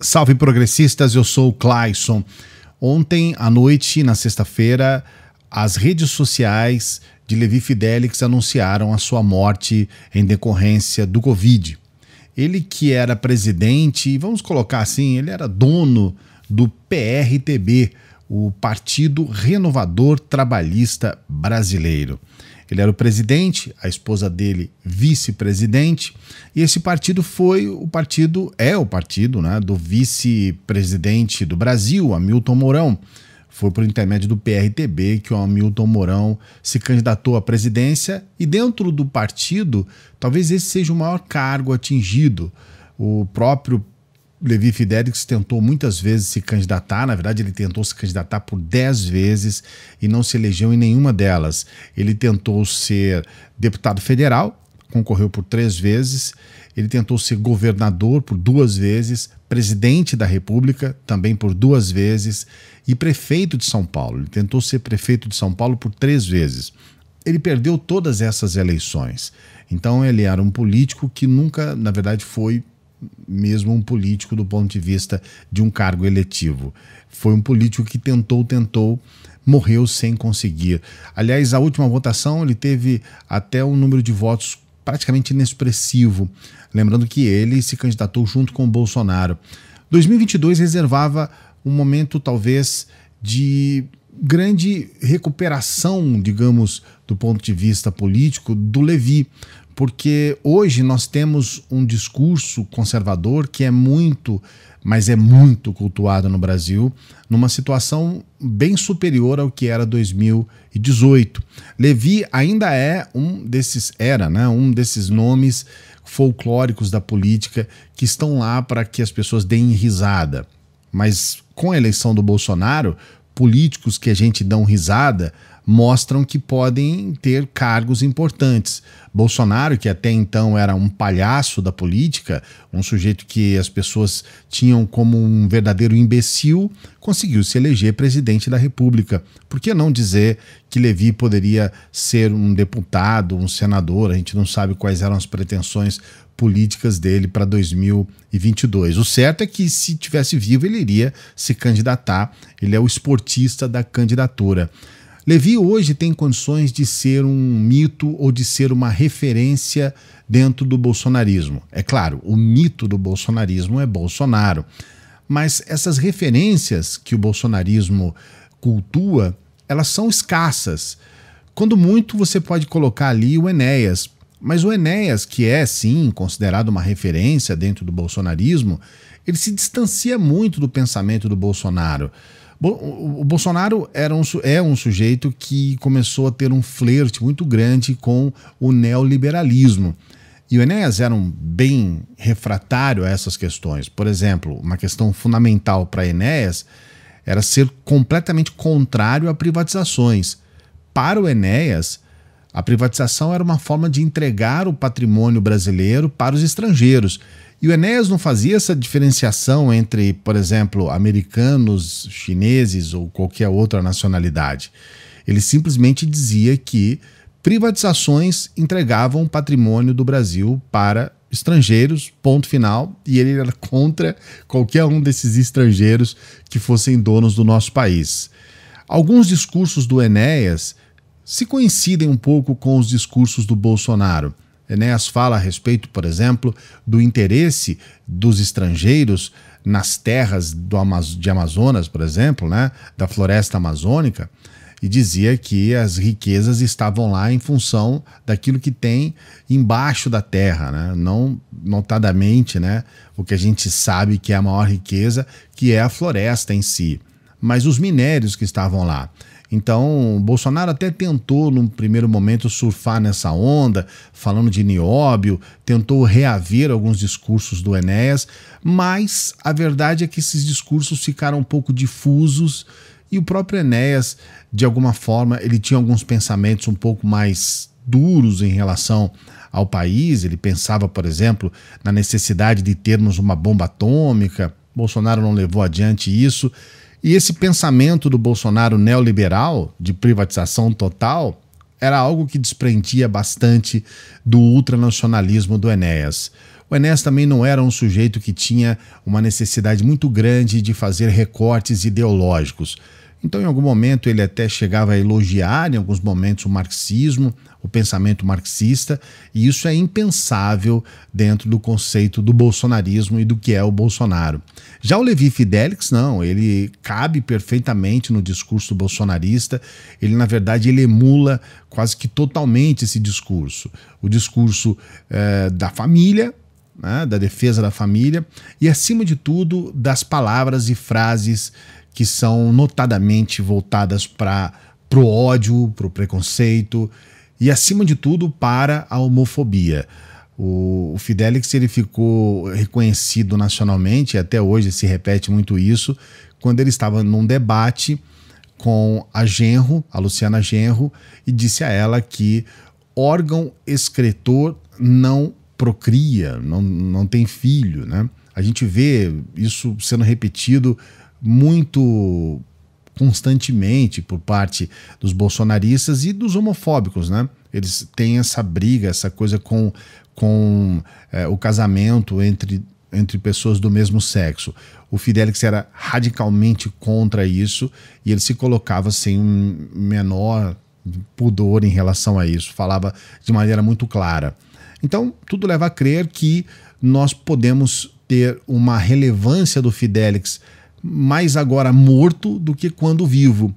Salve progressistas, eu sou o Clayson. Ontem à noite, na sexta-feira, as redes sociais de Levi Fidelix anunciaram a sua morte em decorrência do Covid. Ele que era presidente, vamos colocar assim, ele era dono do PRTB, o Partido Renovador Trabalhista Brasileiro. Ele era o presidente, a esposa dele vice-presidente, e esse partido foi o partido, é o partido né, do vice-presidente do Brasil, Hamilton Mourão. Foi por intermédio do PRTB que o Hamilton Mourão se candidatou à presidência, e dentro do partido, talvez esse seja o maior cargo atingido. O próprio Levi Fidelix tentou muitas vezes se candidatar, na verdade, ele tentou se candidatar por 10 vezes e não se elegeu em nenhuma delas. Ele tentou ser deputado federal, concorreu por três vezes, ele tentou ser governador por duas vezes, presidente da República também por duas vezes e prefeito de São Paulo. Ele tentou ser prefeito de São Paulo por três vezes. Ele perdeu todas essas eleições. Então ele era um político que nunca, na verdade, foi mesmo um político do ponto de vista de um cargo eletivo. Foi um político que tentou, tentou, morreu sem conseguir. Aliás, a última votação ele teve até um número de votos praticamente inexpressivo. Lembrando que ele se candidatou junto com o Bolsonaro. 2022 reservava um momento talvez de grande recuperação, digamos, do ponto de vista político do Levi, porque hoje nós temos um discurso conservador que é muito, mas é muito cultuado no Brasil, numa situação bem superior ao que era 2018. Levi ainda é um desses era, né, um desses nomes folclóricos da política que estão lá para que as pessoas deem risada. Mas com a eleição do Bolsonaro, políticos que a gente dão risada, mostram que podem ter cargos importantes. Bolsonaro, que até então era um palhaço da política, um sujeito que as pessoas tinham como um verdadeiro imbecil, conseguiu se eleger presidente da República. Por que não dizer que Levi poderia ser um deputado, um senador? A gente não sabe quais eram as pretensões políticas dele para 2022. O certo é que se tivesse vivo ele iria se candidatar. Ele é o esportista da candidatura. Levi hoje tem condições de ser um mito ou de ser uma referência dentro do bolsonarismo. É claro, o mito do bolsonarismo é Bolsonaro. Mas essas referências que o bolsonarismo cultua, elas são escassas. Quando muito, você pode colocar ali o Enéas. Mas o Enéas, que é sim considerado uma referência dentro do bolsonarismo, ele se distancia muito do pensamento do Bolsonaro. O Bolsonaro era um, é um sujeito que começou a ter um flerte muito grande com o neoliberalismo. E o Enéas era um bem refratário a essas questões. Por exemplo, uma questão fundamental para Enéas era ser completamente contrário a privatizações. Para o Enéas, a privatização era uma forma de entregar o patrimônio brasileiro para os estrangeiros. E o Enéas não fazia essa diferenciação entre, por exemplo, americanos, chineses ou qualquer outra nacionalidade. Ele simplesmente dizia que privatizações entregavam o patrimônio do Brasil para estrangeiros, ponto final, e ele era contra qualquer um desses estrangeiros que fossem donos do nosso país. Alguns discursos do Enéas se coincidem um pouco com os discursos do Bolsonaro. Enéas fala a respeito, por exemplo, do interesse dos estrangeiros nas terras do Amaz de Amazonas, por exemplo, né, da floresta amazônica, e dizia que as riquezas estavam lá em função daquilo que tem embaixo da terra, né? não notadamente né, o que a gente sabe que é a maior riqueza, que é a floresta em si, mas os minérios que estavam lá. Então, Bolsonaro até tentou, num primeiro momento, surfar nessa onda, falando de nióbio, tentou reaver alguns discursos do Enéas, mas a verdade é que esses discursos ficaram um pouco difusos e o próprio Enéas, de alguma forma, ele tinha alguns pensamentos um pouco mais duros em relação ao país. Ele pensava, por exemplo, na necessidade de termos uma bomba atômica. Bolsonaro não levou adiante isso. E esse pensamento do Bolsonaro neoliberal, de privatização total, era algo que desprendia bastante do ultranacionalismo do Enéas. O Enéas também não era um sujeito que tinha uma necessidade muito grande de fazer recortes ideológicos. Então, em algum momento, ele até chegava a elogiar, em alguns momentos, o marxismo, o pensamento marxista, e isso é impensável dentro do conceito do bolsonarismo e do que é o Bolsonaro. Já o Levi Fidelix, não, ele cabe perfeitamente no discurso bolsonarista, ele, na verdade, ele emula quase que totalmente esse discurso. O discurso eh, da família, né, da defesa da família e, acima de tudo, das palavras e frases que são notadamente voltadas para o ódio, para o preconceito e, acima de tudo, para a homofobia. O, o Fidelix ele ficou reconhecido nacionalmente, e até hoje se repete muito isso, quando ele estava num debate com a Genro, a Luciana Genro, e disse a ela que órgão escritor não procria, não, não tem filho. Né? A gente vê isso sendo repetido muito constantemente por parte dos bolsonaristas e dos homofóbicos, né? Eles têm essa briga, essa coisa com, com é, o casamento entre, entre pessoas do mesmo sexo. O Fidelix era radicalmente contra isso e ele se colocava sem um menor pudor em relação a isso, falava de maneira muito clara. Então, tudo leva a crer que nós podemos ter uma relevância do Fidelix mais agora morto do que quando vivo.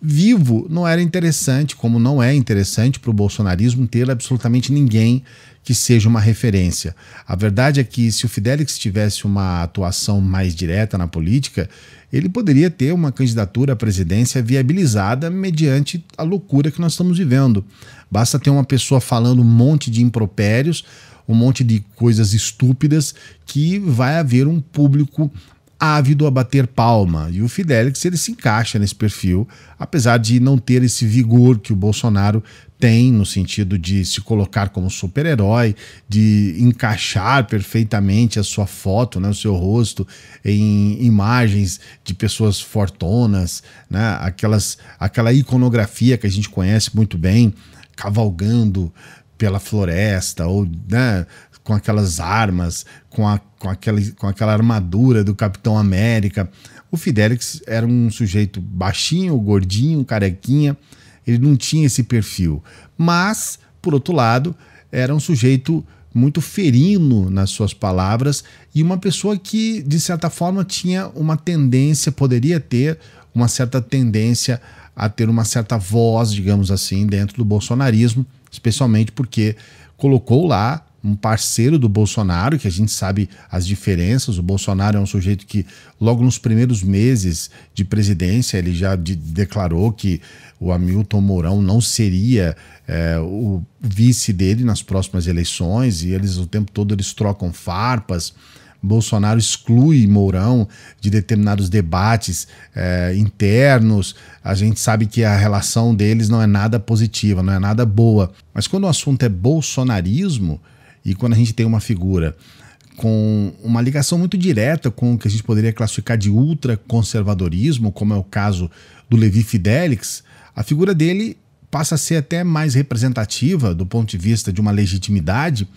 Vivo não era interessante, como não é interessante para o bolsonarismo ter absolutamente ninguém que seja uma referência. A verdade é que se o Fidelix tivesse uma atuação mais direta na política, ele poderia ter uma candidatura à presidência viabilizada mediante a loucura que nós estamos vivendo. Basta ter uma pessoa falando um monte de impropérios, um monte de coisas estúpidas, que vai haver um público ávido a bater palma. E o Fidelix ele se encaixa nesse perfil, apesar de não ter esse vigor que o Bolsonaro tem no sentido de se colocar como super-herói, de encaixar perfeitamente a sua foto, né, o seu rosto em imagens de pessoas fortonas, né, aquelas, aquela iconografia que a gente conhece muito bem, cavalgando pela floresta ou né, com aquelas armas, com, a, com, aquele, com aquela armadura do Capitão América. O Fidelix era um sujeito baixinho, gordinho, carequinha, ele não tinha esse perfil. Mas, por outro lado, era um sujeito muito ferino nas suas palavras e uma pessoa que, de certa forma, tinha uma tendência, poderia ter uma certa tendência a ter uma certa voz, digamos assim, dentro do bolsonarismo, especialmente porque colocou lá um parceiro do Bolsonaro, que a gente sabe as diferenças. O Bolsonaro é um sujeito que, logo nos primeiros meses de presidência, ele já de, declarou que o Hamilton Mourão não seria é, o vice dele nas próximas eleições, e eles o tempo todo eles trocam farpas. Bolsonaro exclui Mourão de determinados debates é, internos. A gente sabe que a relação deles não é nada positiva, não é nada boa. Mas quando o assunto é bolsonarismo, e quando a gente tem uma figura com uma ligação muito direta com o que a gente poderia classificar de ultraconservadorismo, como é o caso do Levi Fidelix, a figura dele passa a ser até mais representativa do ponto de vista de uma legitimidade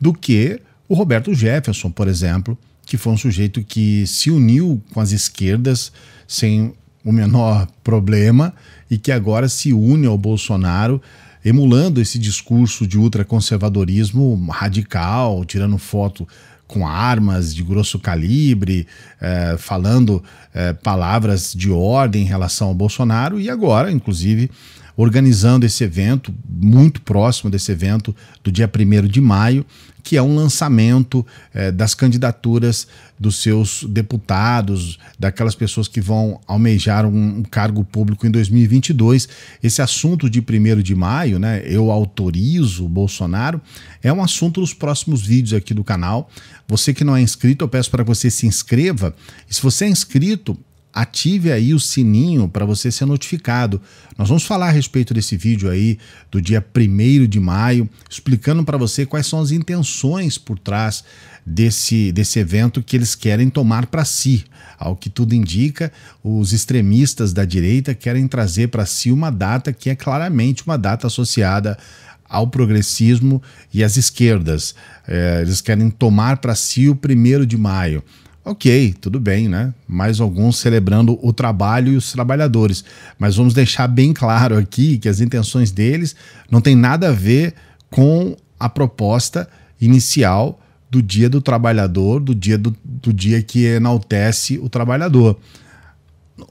do que o Roberto Jefferson, por exemplo, que foi um sujeito que se uniu com as esquerdas sem o menor problema e que agora se une ao Bolsonaro emulando esse discurso de ultraconservadorismo radical, tirando foto com armas de grosso calibre, eh, falando eh, palavras de ordem em relação ao Bolsonaro, e agora, inclusive, organizando esse evento, muito próximo desse evento do dia 1 de maio, que é um lançamento eh, das candidaturas dos seus deputados, daquelas pessoas que vão almejar um, um cargo público em 2022. Esse assunto de 1 de maio, né, eu autorizo Bolsonaro, é um assunto dos próximos vídeos aqui do canal. Você que não é inscrito, eu peço para você se inscreva. E se você é inscrito, ative aí o sininho para você ser notificado. Nós vamos falar a respeito desse vídeo aí do dia 1 de maio, explicando para você quais são as intenções por trás desse, desse evento que eles querem tomar para si. Ao que tudo indica, os extremistas da direita querem trazer para si uma data que é claramente uma data associada ao progressismo e às esquerdas. É, eles querem tomar para si o primeiro de maio. Ok, tudo bem, né? Mais alguns celebrando o trabalho e os trabalhadores. Mas vamos deixar bem claro aqui que as intenções deles não tem nada a ver com a proposta inicial do dia do trabalhador, do dia, do, do dia que enaltece o trabalhador.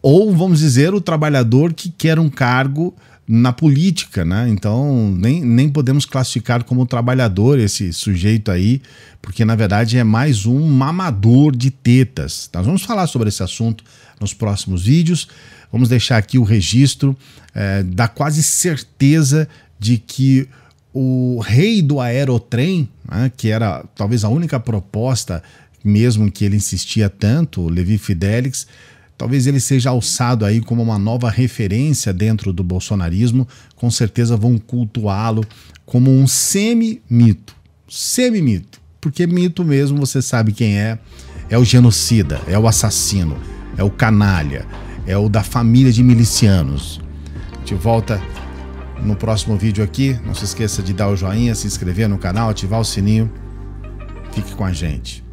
Ou, vamos dizer, o trabalhador que quer um cargo na política, né? Então nem, nem podemos classificar como trabalhador esse sujeito aí, porque na verdade é mais um mamador de tetas. Nós vamos falar sobre esse assunto nos próximos vídeos. Vamos deixar aqui o registro é, da quase certeza de que o rei do aerotrem, né, que era talvez a única proposta mesmo que ele insistia tanto, o Levi Fidelix, Talvez ele seja alçado aí como uma nova referência dentro do bolsonarismo. Com certeza vão cultuá-lo como um semi-mito. Semi-mito. Porque mito mesmo, você sabe quem é. É o genocida, é o assassino, é o canalha, é o da família de milicianos. De volta no próximo vídeo aqui. Não se esqueça de dar o joinha, se inscrever no canal, ativar o sininho. Fique com a gente.